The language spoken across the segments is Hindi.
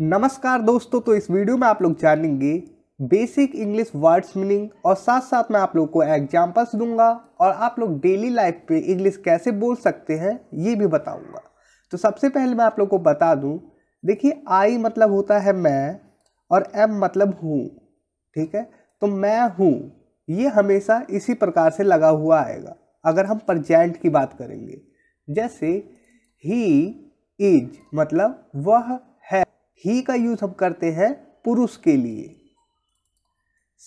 नमस्कार दोस्तों तो इस वीडियो में आप लोग जानेंगे बेसिक इंग्लिश वर्ड्स मीनिंग और साथ साथ मैं आप लोग को एग्जांपल्स दूंगा और आप लोग डेली लाइफ पे इंग्लिश कैसे बोल सकते हैं ये भी बताऊंगा तो सबसे पहले मैं आप लोग को बता दूं देखिए आई मतलब होता है मैं और एम मतलब हूँ ठीक है तो मैं हूँ ये हमेशा इसी प्रकार से लगा हुआ आएगा अगर हम प्रजेंट की बात करेंगे जैसे ही इज मतलब वह ही का यूज हम करते हैं पुरुष के लिए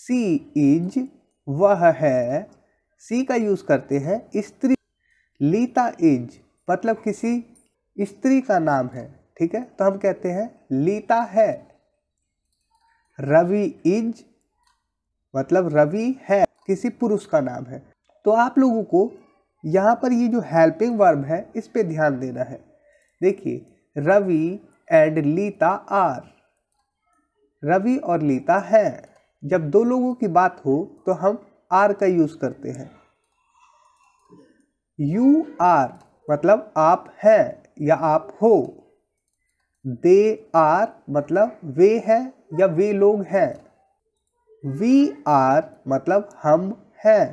सी इज वह है सी का यूज करते हैं स्त्री लीता इज मतलब किसी स्त्री का नाम है ठीक है तो हम कहते हैं लीता है रवि इज मतलब रवि है किसी पुरुष का नाम है तो आप लोगों को यहाँ पर ये जो हेल्पिंग वर्ब है इस पे ध्यान देना है देखिए रवि एंड लीता आर रवि और लीता है जब दो लोगों की बात हो तो हम आर का यूज़ करते हैं यू आर मतलब आप है या आप हो दे आर मतलब वे है या वे लोग हैं वी आर मतलब हम हैं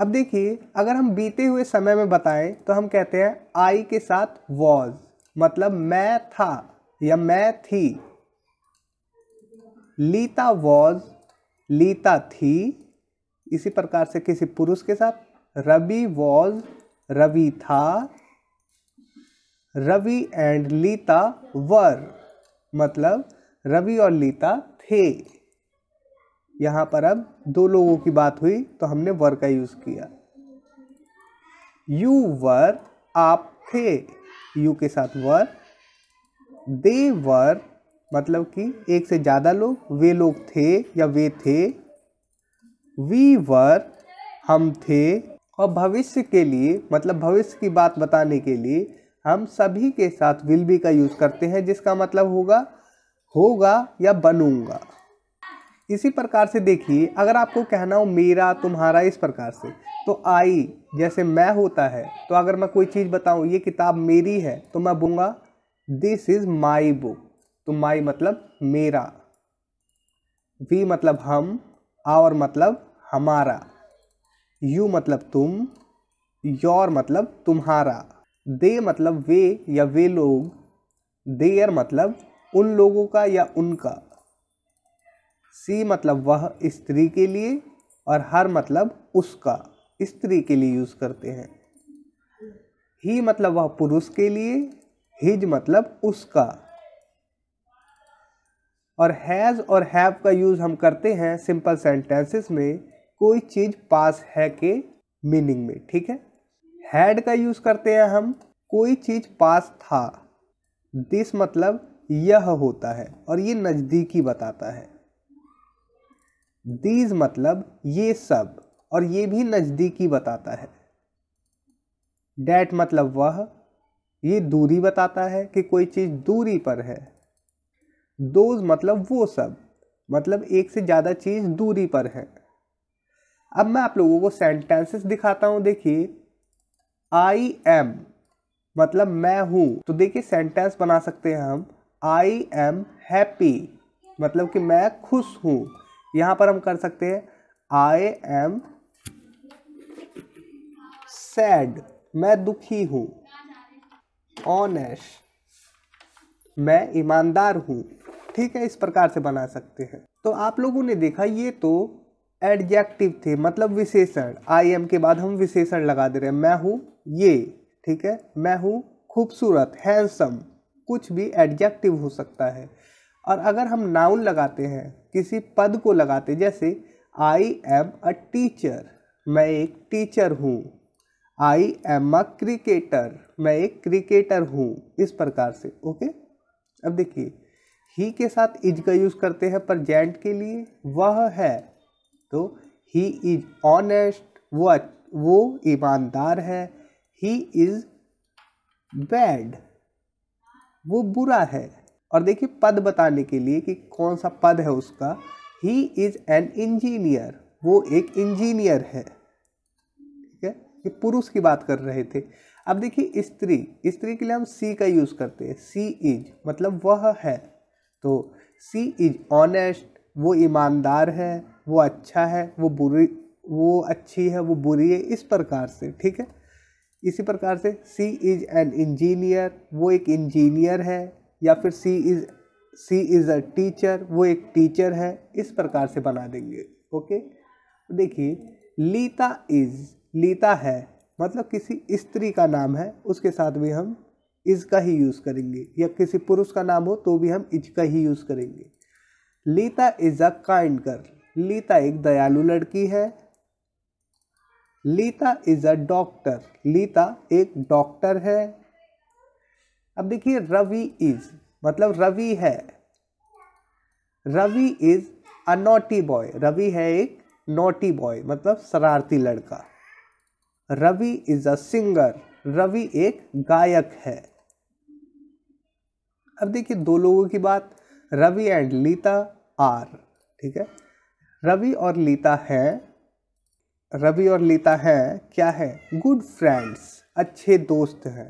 अब देखिए अगर हम बीते हुए समय में बताएं तो हम कहते हैं आई के साथ वॉज मतलब मैं था या मैं थी लीता वॉज लीता थी इसी प्रकार से किसी पुरुष के साथ रवि वॉज रवि था रवि एंड लीता वर मतलब रवि और लीता थे यहाँ पर अब दो लोगों की बात हुई तो हमने वर का यूज़ किया यू वर आप थे यू के साथ वर दे वर मतलब कि एक से ज़्यादा लोग वे लोग थे या वे थे वी वर हम थे और भविष्य के लिए मतलब भविष्य की बात बताने के लिए हम सभी के साथ विल बी का यूज़ करते हैं जिसका मतलब होगा होगा या बनूंगा इसी प्रकार से देखिए अगर आपको कहना हो मेरा तुम्हारा इस प्रकार से तो आई जैसे मैं होता है तो अगर मैं कोई चीज़ बताऊँ ये किताब मेरी है तो मैं बोलूँगा दिस इज माई बुक तो माई मतलब मेरा वी मतलब हम आवर मतलब हमारा यू मतलब तुम योर मतलब तुम्हारा दे मतलब वे या वे लोग देयर मतलब उन लोगों का या उनका सी मतलब वह स्त्री के लिए और हर मतलब उसका स्त्री के लिए यूज़ करते हैं ही मतलब वह पुरुष के लिए हिज मतलब उसका और हैज़ और हैव का यूज़ हम करते हैं सिंपल सेंटेंसेस में कोई चीज़ पास है के मीनिंग में ठीक है हैड का यूज़ करते हैं हम कोई चीज़ पास था दिस मतलब यह होता है और ये नज़दीकी बताता है दीज मतलब ये सब और ये भी नज़दीकी बताता है डैट मतलब वह ये दूरी बताता है कि कोई चीज़ दूरी पर है दोज मतलब वो सब मतलब एक से ज़्यादा चीज़ दूरी पर है अब मैं आप लोगों को सेंटेंसेस दिखाता हूँ देखिए आई एम मतलब मैं हूँ तो देखिए सेंटेंस बना सकते हैं हम आई एम हैप्पी मतलब कि मैं खुश हूँ यहाँ पर हम कर सकते हैं आई एम सैड मैं दुखी हूँ ऑनेश मैं ईमानदार हूँ ठीक है इस प्रकार से बना सकते हैं तो आप लोगों ने देखा ये तो एडजेक्टिव थे मतलब विशेषण आई एम के बाद हम विशेषण लगा दे रहे हैं मैं हूँ ये ठीक है मैं हूँ खूबसूरत हैंसम कुछ भी एडजेक्टिव हो सकता है और अगर हम नाउन लगाते हैं किसी पद को लगाते जैसे आई एम अ टीचर मैं एक टीचर हूँ आई एम अ क्रिकेटर मैं एक क्रिकेटर हूँ इस प्रकार से ओके अब देखिए ही के साथ इज का यूज़ करते हैं पर जेंट के लिए वह है तो ही इज ऑनेस्ट वो वो ईमानदार है ही इज बैड वो बुरा है और देखिए पद बताने के लिए कि कौन सा पद है उसका ही इज़ एन इंजीनियर वो एक इंजीनियर है ये पुरुष की बात कर रहे थे अब देखिए स्त्री स्त्री के लिए हम सी का यूज़ करते हैं सी इज मतलब वह है तो सी इज ऑनेस्ट वो ईमानदार है वो अच्छा है वो बुरी वो अच्छी है वो बुरी है इस प्रकार से ठीक है इसी प्रकार से सी इज़ एन इंजीनियर वो एक इंजीनियर है या फिर she is she is a teacher वो एक टीचर है इस प्रकार से बना देंगे ओके देखिए लीता इज़ लीता है मतलब किसी स्त्री का नाम है उसके साथ भी हम इज का ही यूज़ करेंगे या किसी पुरुष का नाम हो तो भी हम इज का ही यूज़ करेंगे Lita is a kind girl Lita एक दयालु लड़की है लीता इज अ डॉक्टर लीता एक डॉक्टर है अब देखिए रवि इज मतलब रवि है Ravi is a naughty boy Ravi है एक नोटी बॉय मतलब शरारती लड़का Ravi is a singer Ravi एक गायक है अब देखिए दो लोगों की बात रवि एंड लीता आर ठीक है रवि और लीता है रवि और लीता है क्या है गुड फ्रेंड्स अच्छे दोस्त हैं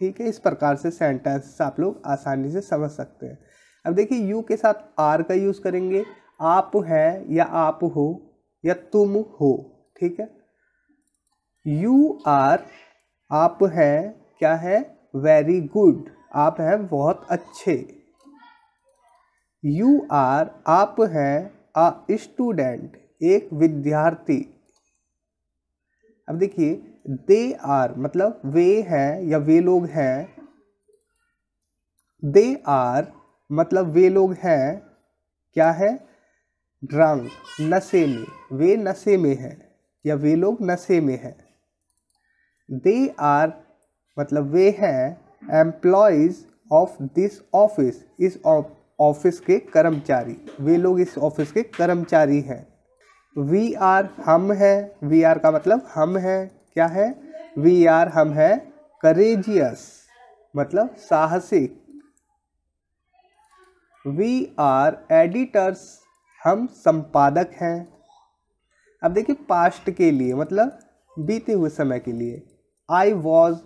ठीक है इस प्रकार से सेंटेंस आप लोग आसानी से समझ सकते हैं अब देखिए यू के साथ आर का यूज़ करेंगे आप हैं या आप हो या तुम हो ठीक है यू आर आप है क्या है वेरी गुड आप है बहुत अच्छे यू आर आप है अ स्टूडेंट एक विद्यार्थी अब देखिए दे आर मतलब वे है या वे लोग हैं दे आर मतलब वे लोग हैं क्या है ड्रंक नशे में वे नशे में हैं या वे लोग नशे में हैं दे आर मतलब वे हैं एम्प्लॉयज़ ऑफ दिस ऑफिस इस ऑफिस के कर्मचारी वे लोग इस ऑफिस के कर्मचारी हैं वी आर हम हैं वी आर का मतलब हम हैं क्या है वी आर हम हैं करेजियस मतलब साहसिक वी आर एडिटर्स हम संपादक हैं अब देखिए पास्ट के लिए मतलब बीते हुए समय के लिए आई वॉज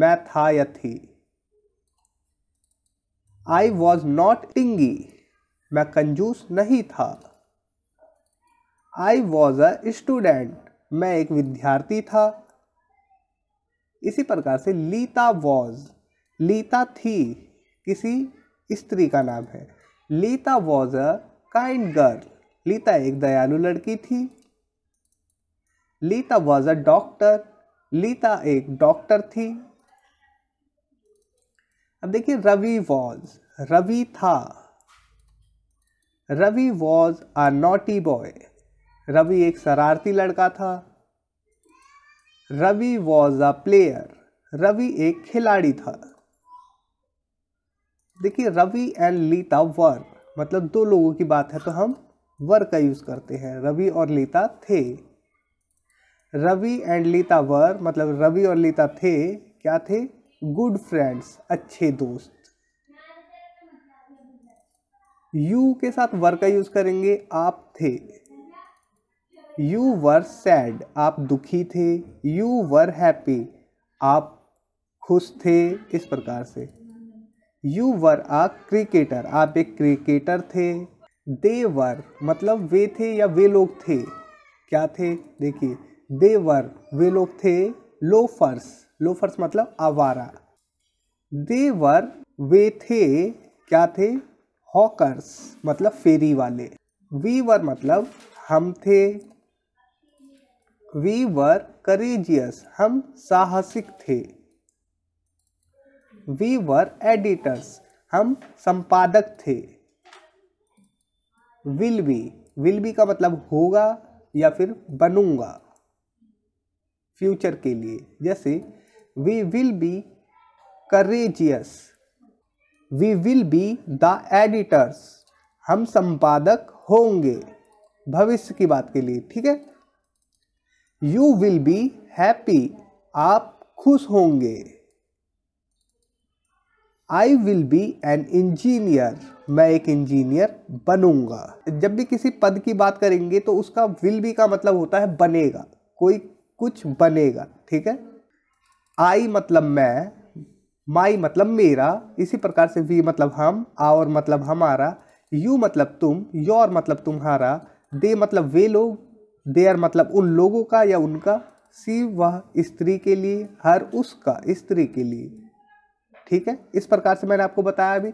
मैथायथी आई वॉज नॉट टिंगी मैं कंजूस नहीं था आई वॉज अ स्टूडेंट मैं एक विद्यार्थी था इसी प्रकार से लीता वॉज लीता थी किसी स्त्री का नाम है Lita was a kind girl Lita एक दयालु लड़की थी लीता वॉज अ डॉक्टर लीता एक डॉक्टर थी अब देखिए रवि वॉज रवि था Ravi was a naughty boy Ravi एक शरारती लड़का था Ravi was a player Ravi एक खिलाड़ी था देखिए रवि एंड लीता वर मतलब दो लोगों की बात है तो हम वर का यूज़ करते हैं रवि और लीता थे रवि एंड लीता वर मतलब रवि और लीता थे क्या थे गुड फ्रेंड्स अच्छे दोस्त यू के साथ वर का यूज करेंगे आप थे यू वर सैड आप दुखी थे यू वर हैप्पी आप खुश थे इस प्रकार से यू वर आ क्रिकेटर आप एक क्रिकेटर थे दे वर मतलब वे थे या वे लोग थे क्या थे देखिए देवर वे लोग थे लोफर्स लोफर्स मतलब आवारा देवर वे थे क्या थे हॉकर्स मतलब फेरी वाले वी वर मतलब हम थे वी वर करेजियस हम साहसिक थे वी वर एडिटर्स हम संपादक थे विल बी विल बी का मतलब होगा या फिर बनूंगा फ्यूचर के लिए जैसे we will be courageous we will be the editors हम संपादक होंगे भविष्य की बात के लिए ठीक है यू विल बी हैप्पी आप खुश होंगे I will be an engineer मैं एक इंजीनियर बनूंगा जब भी किसी पद की बात करेंगे तो उसका विल बी का मतलब होता है बनेगा कोई कुछ बनेगा ठीक है आई मतलब मैं माई मतलब मेरा इसी प्रकार से वी मतलब हम आवर मतलब हमारा यू मतलब तुम योर मतलब तुम्हारा दे मतलब वे लोग देयर मतलब उन लोगों का या उनका सी वह स्त्री के लिए हर उसका स्त्री के लिए ठीक है इस प्रकार से मैंने आपको बताया अभी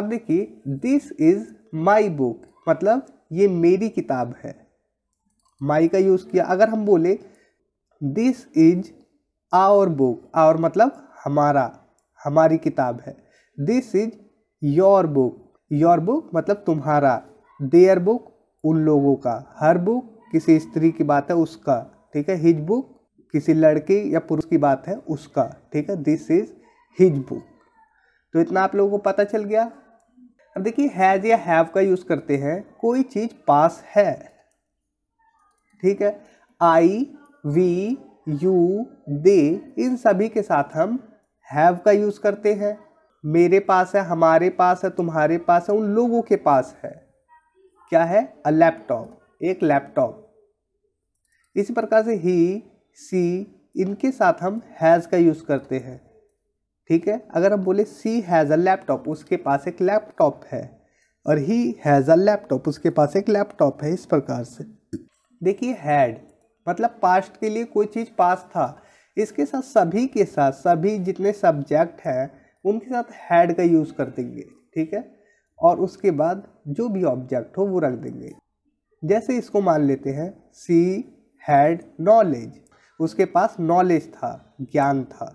अब देखिए दिस इज़ माई बुक मतलब ये मेरी किताब है माई का यूज़ किया अगर हम बोले this is our book our मतलब हमारा हमारी किताब है this is your book your book मतलब तुम्हारा देयर बुक उन लोगों का हर बुक किसी स्त्री की बात है उसका ठीक है हिज बुक किसी लड़की या पुरुष की बात है उसका ठीक है दिस इज हिज बुक तो इतना आप लोगों को पता चल गया अब देखिए हैज़ या हैव का यूज़ करते हैं कोई चीज़ पास है ठीक है आई वी यू दे इन सभी के साथ हम हैव का यूज़ करते हैं मेरे पास है हमारे पास है तुम्हारे पास है उन लोगों के पास है क्या है अ लैपटॉप एक लैपटॉप इसी प्रकार से ही सी इनके साथ हम हैज़ का यूज़ करते हैं ठीक है अगर हम बोले सी हैज़ अ लैपटॉप उसके पास एक लैपटॉप है और ही हैज़ अ लैपटॉप उसके पास एक लैपटॉप है इस प्रकार से देखिए हैड मतलब पास्ट के लिए कोई चीज़ पास था इसके साथ सभी के साथ सभी जितने सब्जेक्ट हैं उनके साथ हैड का यूज़ कर देंगे ठीक है और उसके बाद जो भी ऑब्जेक्ट हो वो रख देंगे जैसे इसको मान लेते हैं सी हैड नॉलेज उसके पास नॉलेज था ज्ञान था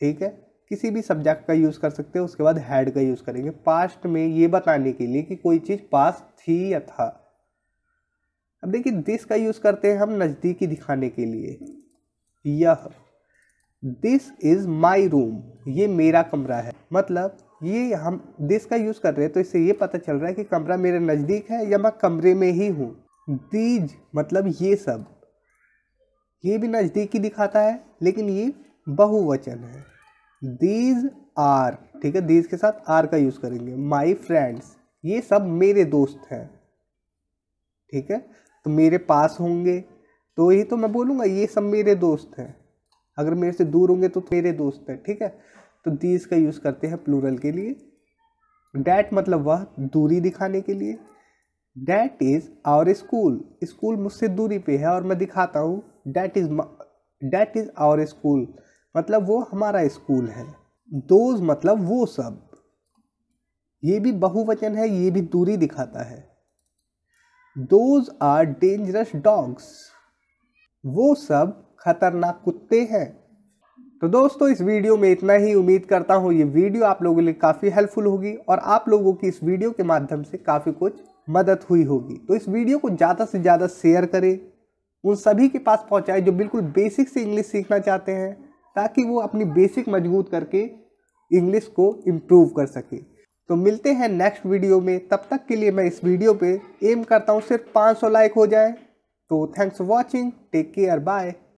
ठीक है किसी भी सब्जेक्ट का यूज़ कर सकते हैं उसके बाद हैड का यूज़ करेंगे पास्ट में ये बताने के लिए कि कोई चीज़ पास थी या था अब देखिए दिस का यूज़ करते हैं हम नज़दीकी दिखाने के लिए यह दिस इज़ माई रूम ये मेरा कमरा है मतलब ये हम दिस का यूज़ कर रहे हैं तो इससे ये पता चल रहा है कि कमरा मेरे नज़दीक है या मैं कमरे में ही हूँ दीज मतलब ये सब ये भी नज़दीकी दिखाता है लेकिन ये बहुवचन है दीज आर ठीक है दीज के साथ आर का यूज़ करेंगे माई फ्रेंड्स ये सब मेरे दोस्त हैं ठीक है तो मेरे पास होंगे तो यही तो मैं बोलूँगा ये सब मेरे दोस्त हैं अगर मेरे से दूर होंगे तो मेरे दोस्त हैं ठीक है तो दीज का यूज़ करते हैं प्लूरल के लिए डैट मतलब वह दूरी दिखाने के लिए that is our school school मुझसे दूरी पे है और मैं दिखाता हूँ that is that is our school मतलब वो हमारा स्कूल है दोज मतलब वो सब ये भी बहुवचन है ये भी दूरी दिखाता है दोज आर डेंजरस डॉग्स वो सब खतरनाक कुत्ते हैं तो दोस्तों इस वीडियो में इतना ही उम्मीद करता हूँ ये वीडियो आप लोगों के लिए काफ़ी हेल्पफुल होगी और आप लोगों की इस वीडियो के माध्यम से काफ़ी कुछ मदद हुई होगी तो इस वीडियो को ज़्यादा से ज़्यादा शेयर करें उन सभी के पास पहुँचाएं जो बिल्कुल बेसिक से इंग्लिश सीखना चाहते हैं ताकि वो अपनी बेसिक मजबूत करके इंग्लिश को इम्प्रूव कर सके तो मिलते हैं नेक्स्ट वीडियो में तब तक के लिए मैं इस वीडियो पे एम करता हूँ सिर्फ 500 लाइक हो जाए तो thanks for watching take care bye